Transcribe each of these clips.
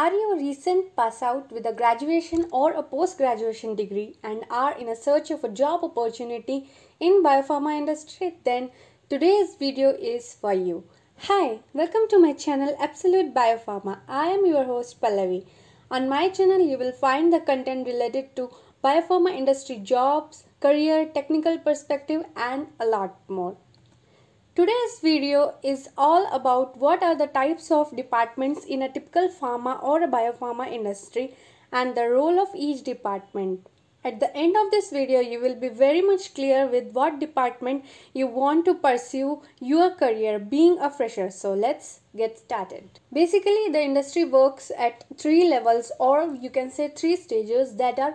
Are you a recent pass out with a graduation or a post graduation degree and are in a search of a job opportunity in biopharma industry? Then today's video is for you. Hi, welcome to my channel Absolute Biopharma. I am your host Pallavi. On my channel you will find the content related to biopharma industry jobs, career, technical perspective and a lot more. Today's video is all about what are the types of departments in a typical pharma or a biopharma industry and the role of each department. At the end of this video, you will be very much clear with what department you want to pursue your career being a fresher. So let's get started. Basically, the industry works at three levels or you can say three stages that are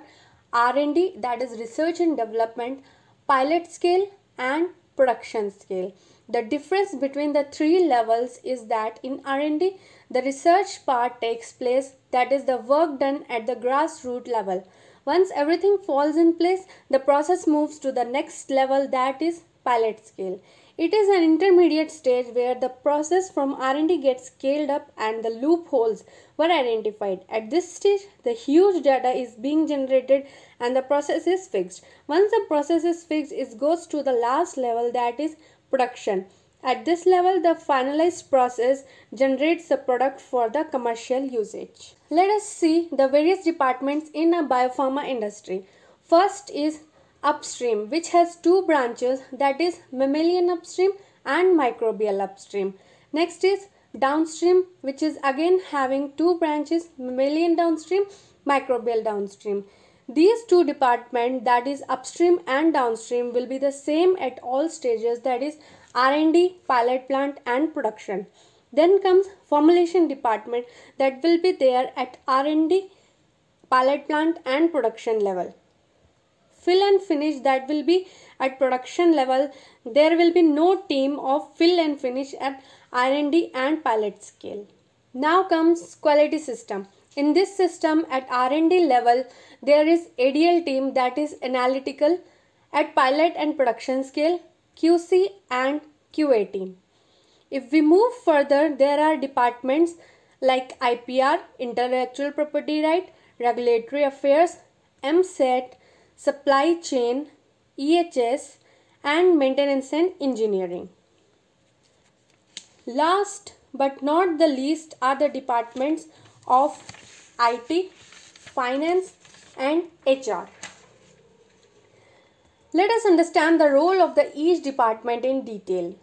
R&D that is research and development, pilot scale and production scale. The difference between the three levels is that in R&D, the research part takes place, that is the work done at the grassroots level. Once everything falls in place, the process moves to the next level that is pilot scale. It is an intermediate stage where the process from R&D gets scaled up and the loopholes were identified. At this stage, the huge data is being generated and the process is fixed. Once the process is fixed, it goes to the last level that is production. At this level, the finalized process generates the product for the commercial usage. Let us see the various departments in a biopharma industry. First is upstream which has two branches that is mammalian upstream and microbial upstream. Next is downstream which is again having two branches mammalian downstream, microbial downstream. These two departments, that is upstream and downstream will be the same at all stages that is R&D, pilot plant and production. Then comes formulation department that will be there at R&D, pilot plant and production level fill and finish that will be at production level there will be no team of fill and finish at R&D and pilot scale. Now comes quality system. In this system at R&D level there is ADL team that is analytical at pilot and production scale QC and QA team. If we move further there are departments like IPR intellectual property right regulatory affairs MSET supply chain, EHS and maintenance and engineering. Last but not the least are the departments of IT, finance and HR. Let us understand the role of the each department in detail.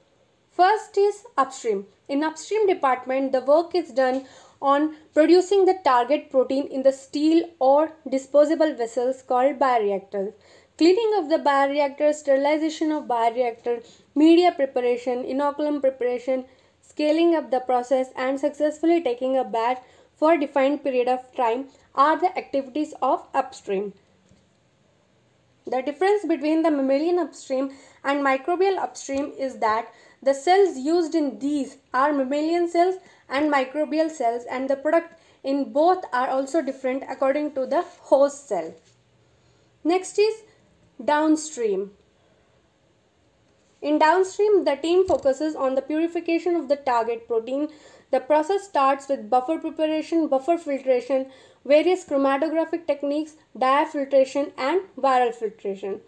First is upstream. In upstream department, the work is done on producing the target protein in the steel or disposable vessels called bioreactors. Cleaning of the bioreactor, sterilization of bioreactor, media preparation, inoculum preparation, scaling up the process and successfully taking a batch for a defined period of time are the activities of upstream. The difference between the mammalian upstream and microbial upstream is that the cells used in these are mammalian cells and microbial cells and the product in both are also different according to the host cell. Next is downstream. In downstream, the team focuses on the purification of the target protein. The process starts with buffer preparation, buffer filtration, various chromatographic techniques, diafiltration and viral filtration.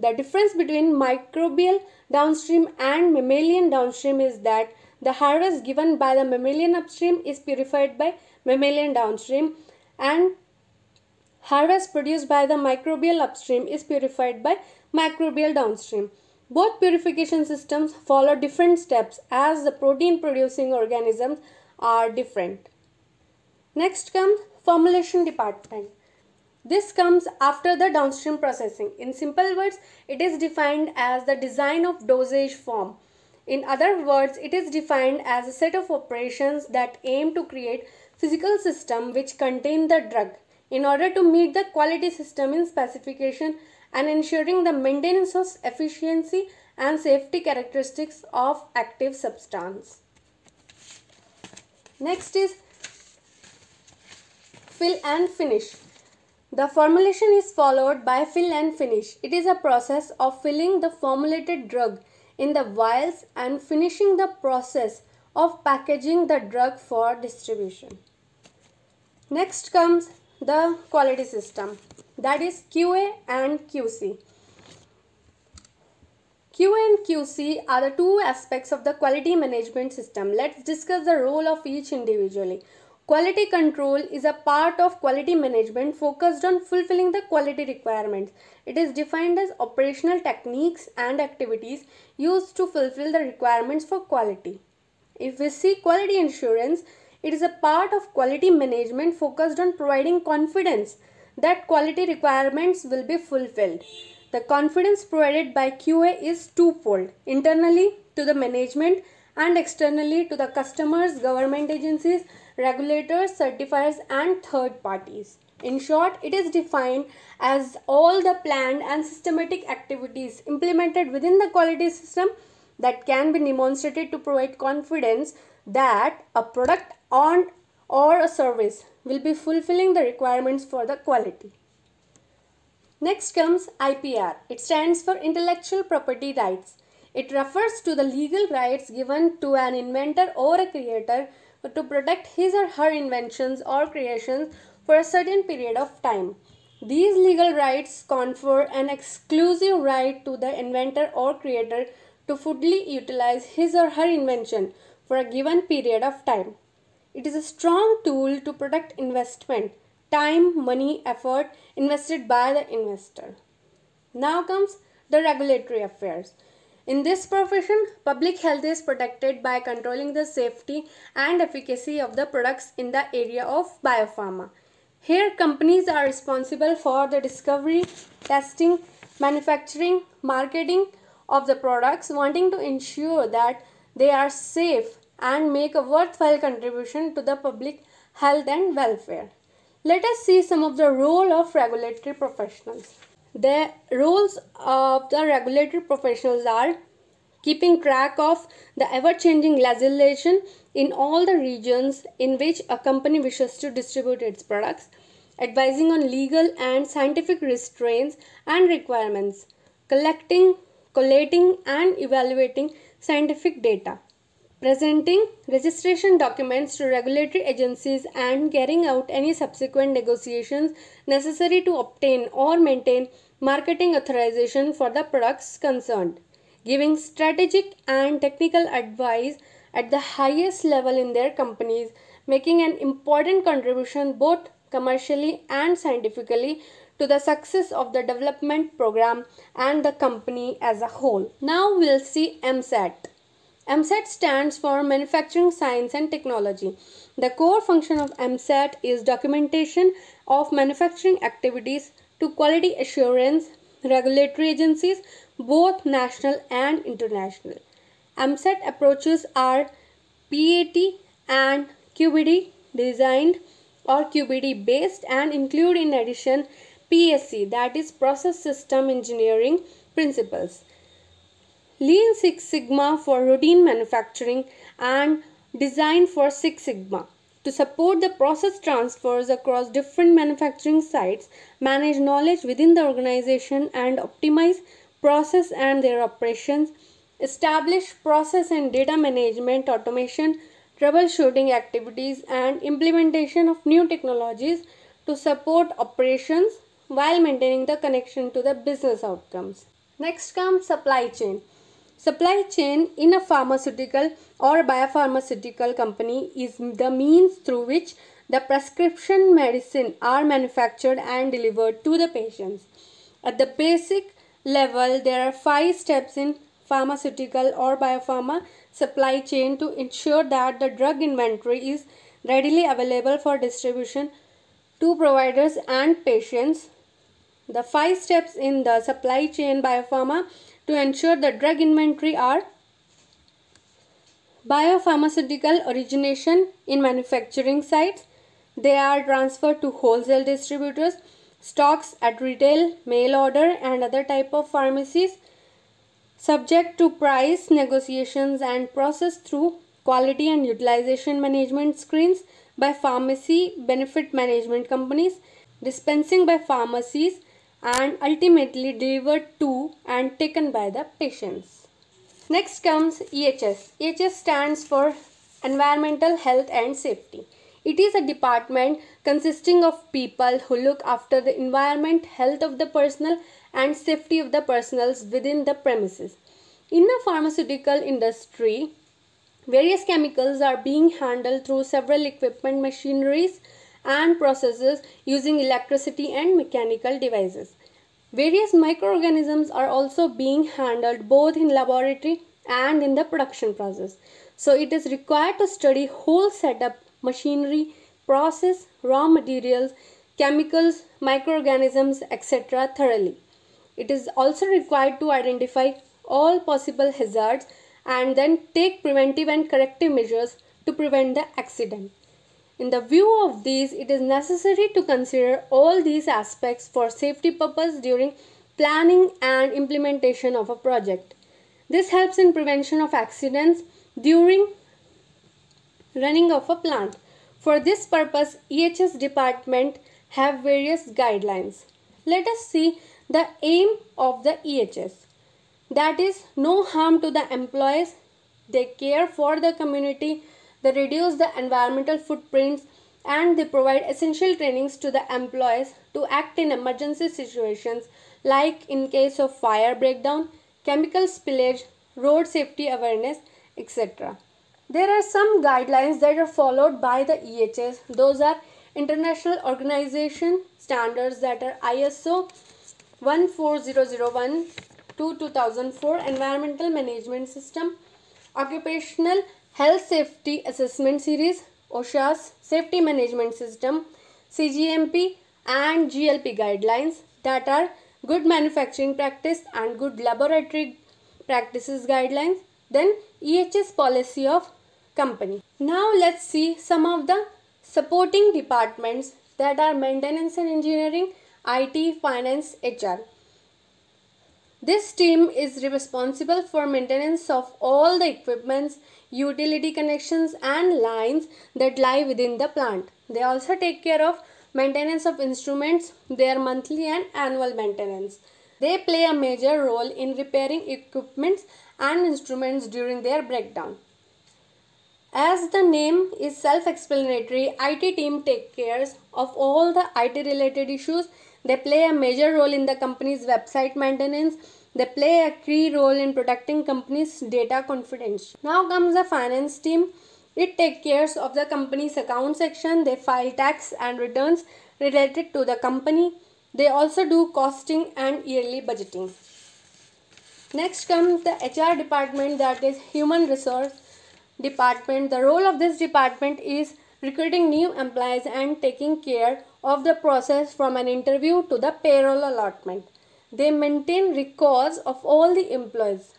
The difference between microbial downstream and mammalian downstream is that the harvest given by the mammalian upstream is purified by mammalian downstream and harvest produced by the microbial upstream is purified by microbial downstream. Both purification systems follow different steps as the protein producing organisms are different. Next comes formulation department. This comes after the downstream processing. In simple words, it is defined as the design of dosage form in other words, it is defined as a set of operations that aim to create physical system which contain the drug in order to meet the quality system in specification and ensuring the maintenance of efficiency and safety characteristics of active substance. Next is fill and finish. The formulation is followed by fill and finish. It is a process of filling the formulated drug in the vials and finishing the process of packaging the drug for distribution. Next comes the quality system that is QA and QC. QA and QC are the two aspects of the quality management system. Let's discuss the role of each individually. Quality control is a part of quality management focused on fulfilling the quality requirements. It is defined as operational techniques and activities used to fulfill the requirements for quality. If we see quality assurance, it is a part of quality management focused on providing confidence that quality requirements will be fulfilled. The confidence provided by QA is twofold internally to the management and externally to the customers, government agencies, regulators, certifiers, and third parties. In short, it is defined as all the planned and systematic activities implemented within the quality system that can be demonstrated to provide confidence that a product on or a service will be fulfilling the requirements for the quality. Next comes IPR. It stands for Intellectual Property Rights. It refers to the legal rights given to an inventor or a creator to protect his or her inventions or creations for a certain period of time. These legal rights confer an exclusive right to the inventor or creator to fully utilize his or her invention for a given period of time. It is a strong tool to protect investment, time, money, effort invested by the investor. Now comes the regulatory affairs. In this profession, public health is protected by controlling the safety and efficacy of the products in the area of biopharma. Here, companies are responsible for the discovery, testing, manufacturing, marketing of the products, wanting to ensure that they are safe and make a worthwhile contribution to the public health and welfare. Let us see some of the role of regulatory professionals. The roles of the regulatory professionals are keeping track of the ever-changing legislation in all the regions in which a company wishes to distribute its products, advising on legal and scientific restraints and requirements, collecting, collating and evaluating scientific data, presenting registration documents to regulatory agencies and carrying out any subsequent negotiations necessary to obtain or maintain marketing authorization for the products concerned, giving strategic and technical advice at the highest level in their companies, making an important contribution both commercially and scientifically to the success of the development program and the company as a whole. Now we'll see MSAT. MSET stands for Manufacturing Science and Technology. The core function of MSET is documentation of manufacturing activities to quality assurance, regulatory agencies, both national and international. MSET approaches are PAT and QBD designed or QBD based and include in addition PSC that is process system engineering principles. Lean Six Sigma for routine manufacturing and Design for Six Sigma to support the process transfers across different manufacturing sites, manage knowledge within the organization and optimize process and their operations, establish process and data management automation, troubleshooting activities and implementation of new technologies to support operations while maintaining the connection to the business outcomes. Next comes supply chain. Supply chain in a pharmaceutical or biopharmaceutical company is the means through which the prescription medicine are manufactured and delivered to the patients. At the basic level, there are five steps in pharmaceutical or biopharma supply chain to ensure that the drug inventory is readily available for distribution to providers and patients. The five steps in the supply chain biopharma to ensure the drug inventory are biopharmaceutical origination in manufacturing sites. They are transferred to wholesale distributors, stocks at retail, mail order and other type of pharmacies subject to price negotiations and process through quality and utilization management screens by pharmacy benefit management companies, dispensing by pharmacies, and ultimately delivered to and taken by the patients. Next comes EHS. EHS stands for Environmental Health and Safety. It is a department consisting of people who look after the environment, health of the personnel and safety of the personnels within the premises. In the pharmaceutical industry, various chemicals are being handled through several equipment machineries and processes using electricity and mechanical devices. Various microorganisms are also being handled both in laboratory and in the production process. So it is required to study whole setup, machinery, process, raw materials, chemicals, microorganisms, etc. thoroughly. It is also required to identify all possible hazards and then take preventive and corrective measures to prevent the accident. In the view of these, it is necessary to consider all these aspects for safety purpose during planning and implementation of a project. This helps in prevention of accidents during running of a plant. For this purpose, EHS department have various guidelines. Let us see the aim of the EHS. That is no harm to the employees. They care for the community they reduce the environmental footprints and they provide essential trainings to the employees to act in emergency situations like in case of fire breakdown, chemical spillage, road safety awareness, etc. There are some guidelines that are followed by the EHS. Those are International Organization Standards that are ISO 14001 to 2004 Environmental Management System, Occupational Health Safety Assessment Series, OSHA's Safety Management System, CGMP and GLP guidelines that are Good Manufacturing Practice and Good Laboratory Practices guidelines, then EHS policy of company. Now let's see some of the supporting departments that are maintenance and engineering, IT, finance, HR. This team is responsible for maintenance of all the equipments, utility connections and lines that lie within the plant. They also take care of maintenance of instruments, their monthly and annual maintenance. They play a major role in repairing equipments and instruments during their breakdown. As the name is self-explanatory, IT team takes care of all the IT related issues they play a major role in the company's website maintenance. They play a key role in protecting company's data confidence. Now comes the finance team. It takes care of the company's account section. They file tax and returns related to the company. They also do costing and yearly budgeting. Next comes the HR department that is human resource department. The role of this department is recruiting new employees and taking care of the process from an interview to the payroll allotment. They maintain records of all the employees.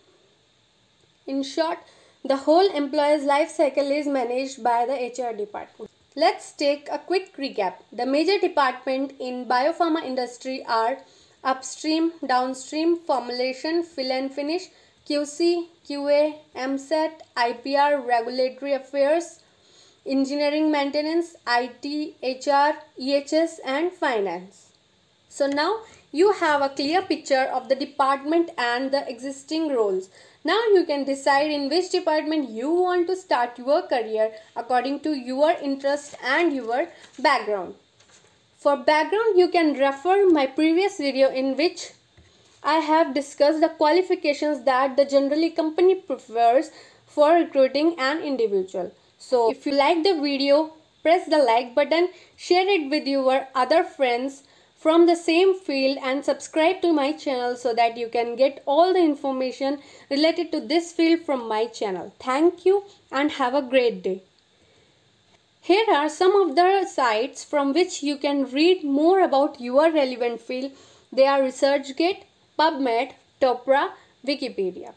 In short, the whole employee's life cycle is managed by the HR department. Let's take a quick recap. The major department in biopharma industry are upstream, downstream, formulation, fill and finish, QC, QA, MSET, IPR, regulatory affairs, engineering maintenance, IT, HR, EHS and finance. So now you have a clear picture of the department and the existing roles. Now you can decide in which department you want to start your career according to your interest and your background. For background, you can refer my previous video in which I have discussed the qualifications that the generally company prefers for recruiting an individual. So if you like the video, press the like button, share it with your other friends from the same field and subscribe to my channel so that you can get all the information related to this field from my channel. Thank you and have a great day. Here are some of the sites from which you can read more about your relevant field. They are ResearchGate, PubMed, Topra, Wikipedia.